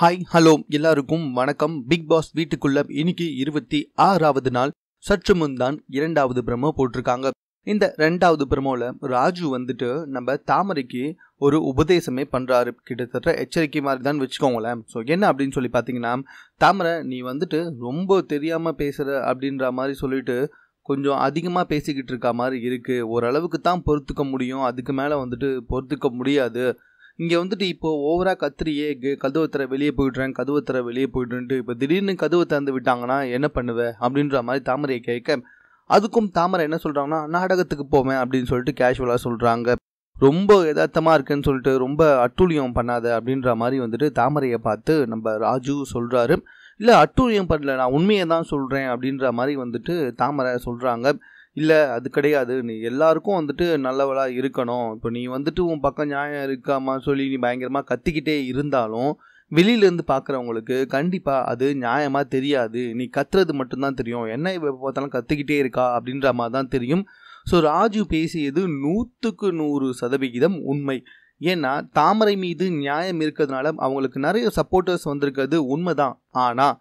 hi hello எல்லாருக்கும் வணக்கம் big pass வீட்டுக்குள்ள இன்னைக்கு இருபத்தி ஆறாவது நாள் சற்று முன்தான் இரண்டாவது பிரமோ போட்டிருக்காங்க இந்த ரெண்டாவது பிரமோல ராஜு வந்துட்டு நம்ம தாமரைக்கு ஒரு உபதேசமே பண்ணுறாரு கிட்டத்தட்ட எச்சரிக்கை மாதிரி தான் வச்சுக்கோங்களேன் ஸோ என்ன அப்படின்னு சொல்லி பார்த்தீங்கன்னா தாமரை நீ வந்துட்டு ரொம்ப தெரியாமல் பேசுகிற அப்படின்ற மாதிரி சொல்லிட்டு கொஞ்சம் அதிகமாக பேசிக்கிட்டு இருக்க மாதிரி இருக்குது ஓரளவுக்கு தான் பொறுத்துக்க முடியும் அதுக்கு மேலே வந்துட்டு பொறுத்துக்க முடியாது இங்கே வந்துட்டு இப்போது ஓவராக கத்திரியே கதவு வெளியே போயிடுறேன் கதவு வெளியே போயிடுறேன்ட்டு இப்போ திடீர்னு கதவு திறந்து விட்டாங்கன்னா என்ன பண்ணுவேன் அப்படின்ற மாதிரி தாமரையை கேட்க அதுக்கும் தாமரை என்ன சொல்கிறாங்கன்னா நாடகத்துக்கு போவேன் அப்படின்னு சொல்லிட்டு கேஷுவலாக சொல்கிறாங்க ரொம்ப எதார்த்தமாக இருக்குன்னு சொல்லிட்டு ரொம்ப அட்டூழியம் பண்ணாத அப்படின்ற மாதிரி வந்துட்டு தாமரையை பார்த்து நம்ம ராஜு சொல்கிறாரு இல்லை அட்டூழியம் பண்ணல நான் உண்மையை தான் சொல்கிறேன் அப்படின்ற மாதிரி வந்துட்டு தாமரை சொல்கிறாங்க இல்லை அது கிடையாது நீ எல்லாருக்கும் வந்துட்டு நல்லவளாக இருக்கணும் இப்போ நீ வந்துட்டு உன் பக்கம் நியாயம் இருக்காமா சொல்லி நீ பயங்கரமாக கத்திக்கிட்டே இருந்தாலும் வெளியிலேருந்து பார்க்குறவங்களுக்கு கண்டிப்பாக அது நியாயமாக தெரியாது நீ கத்துறது மட்டும்தான் தெரியும் என்ன இப்போ பார்த்தாலும் கற்றுக்கிட்டே இருக்கா அப்படின்ற மாதிரி தான் தெரியும் ஸோ ராஜு பேசியது நூற்றுக்கு நூறு சதவிகிதம் உண்மை ஏன்னா தாமரை மீது நியாயம் இருக்கிறதுனால அவங்களுக்கு நிறைய சப்போர்ட்டர்ஸ் வந்திருக்கிறது உண்மைதான் ஆனால்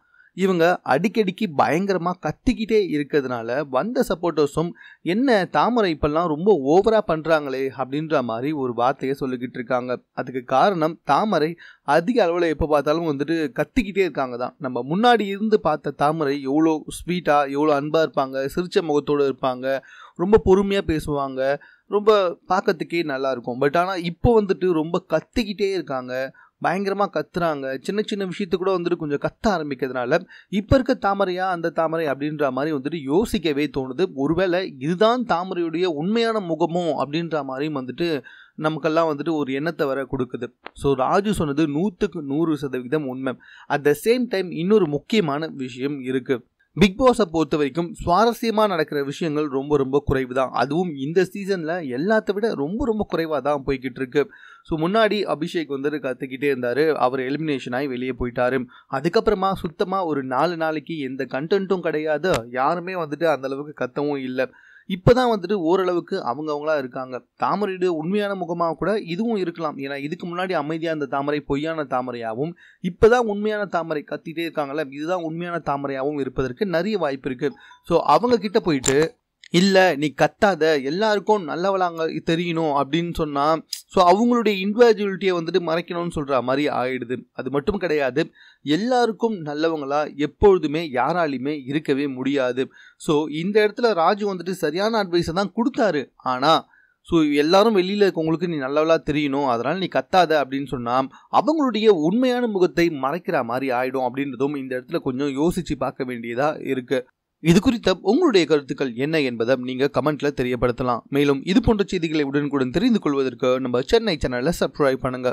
இவங்க அடிக்கடிக்கு பயங்கரமாக கத்திக்கிட்டே இருக்கிறதுனால வந்த சப்போர்ட்டர்ஸும் என்ன தாமரை இப்பெல்லாம் ரொம்ப ஓவராக பண்ணுறாங்களே அப்படின்ற மாதிரி ஒரு வார்த்தையை சொல்லிக்கிட்டு இருக்காங்க அதுக்கு காரணம் தாமரை அதிக அளவில் எப்போ பார்த்தாலும் வந்துட்டு கத்திக்கிட்டே இருக்காங்க தான் நம்ம முன்னாடி இருந்து பார்த்த தாமரை எவ்வளோ ஸ்வீட்டாக எவ்வளோ அன்பாக இருப்பாங்க சிரித்த முகத்தோடு இருப்பாங்க ரொம்ப பொறுமையாக பேசுவாங்க ரொம்ப பார்க்கறதுக்கே நல்லாயிருக்கும் பட் ஆனால் இப்போ வந்துட்டு ரொம்ப கத்திக்கிட்டே இருக்காங்க பயங்கரமாக கத்துறாங்க சின்ன சின்ன விஷயத்து கூட வந்துட்டு கொஞ்சம் கத்த ஆரம்பிக்கிறதுனால இப்போ இருக்க தாமரையா அந்த தாமரை அப்படின்ற மாதிரி வந்துட்டு யோசிக்கவே தோணுது ஒருவேளை இதுதான் தாமரையுடைய உண்மையான முகமோ அப்படின்ற மாதிரியும் வந்துட்டு நமக்கெல்லாம் வந்துட்டு ஒரு எண்ணத்தை வர கொடுக்குது ஸோ ராஜு சொன்னது நூற்றுக்கு நூறு சதவீதம் உண்மை அட் த சேம் டைம் இன்னொரு முக்கியமான விஷயம் இருக்குது பிக் பாஸை பொறுத்த வரைக்கும் சுவாரஸ்யமாக நடக்கிற விஷயங்கள் ரொம்ப ரொம்ப குறைவு தான் அதுவும் இந்த சீசனில் எல்லாத்த விட ரொம்ப ரொம்ப குறைவாக தான் போய்கிட்டு இருக்கு ஸோ முன்னாடி அபிஷேக் வந்து கற்றுக்கிட்டே இருந்தார் அவர் எலிமினேஷன் ஆகி வெளியே போயிட்டார் அதுக்கப்புறமா சுத்தமாக ஒரு நாலு நாளைக்கு எந்த கண்டென்ட்டும் கிடையாது யாருமே வந்துட்டு அந்தளவுக்கு கத்தவும் இல்லை இப்போ தான் வந்துட்டு ஓரளவுக்கு அவங்கவுங்களா இருக்காங்க தாமரையுடைய உண்மையான முகமாக கூட இதுவும் இருக்கலாம் ஏன்னா இதுக்கு முன்னாடி அமைதியாக இருந்த தாமரை பொய்யான தாமரையாகவும் இப்போ தான் உண்மையான தாமரை கத்திட்டே இருக்காங்களே இதுதான் உண்மையான தாமரையாகவும் இருப்பதற்கு நிறைய வாய்ப்பு இருக்குது ஸோ அவங்க கிட்ட போயிட்டு இல்லை நீ கத்தாத எல்லாருக்கும் நல்லவளாங்க தெரியணும் அப்படின்னு சொன்னால் ஸோ அவங்களுடைய இண்டிவிஜுவலிட்டியை வந்துட்டு மறைக்கணும்னு சொல்கிற மாதிரி ஆகிடுது அது மட்டும் கிடையாது எல்லாருக்கும் நல்லவங்களா எப்பொழுதுமே யாராலையுமே இருக்கவே முடியாது ஸோ இந்த இடத்துல ராஜு வந்துட்டு சரியான அட்வைஸை தான் கொடுத்தாரு ஆனால் ஸோ எல்லாரும் வெளியில் இருக்கவங்களுக்கு நீ நல்லவளாக தெரியணும் அதனால் நீ கத்தாத அப்படின்னு சொன்னால் அவங்களுடைய உண்மையான முகத்தை மறைக்கிற மாதிரி ஆகிடும் அப்படின்றதும் இந்த இடத்துல கொஞ்சம் யோசித்து பார்க்க வேண்டியதாக இருக்குது இது குறித்த உங்களுடைய கருத்துக்கள் என்ன என்பதை நீங்க கமெண்ட்ல தெரியப்படுத்தலாம் மேலும் இது போன்ற செய்திகளை உடனுக்குடன் தெரிந்து கொள்வதற்கு நம்ம சென்னை சேனலை சப்ஸ்கிரைப் பண்ணுங்க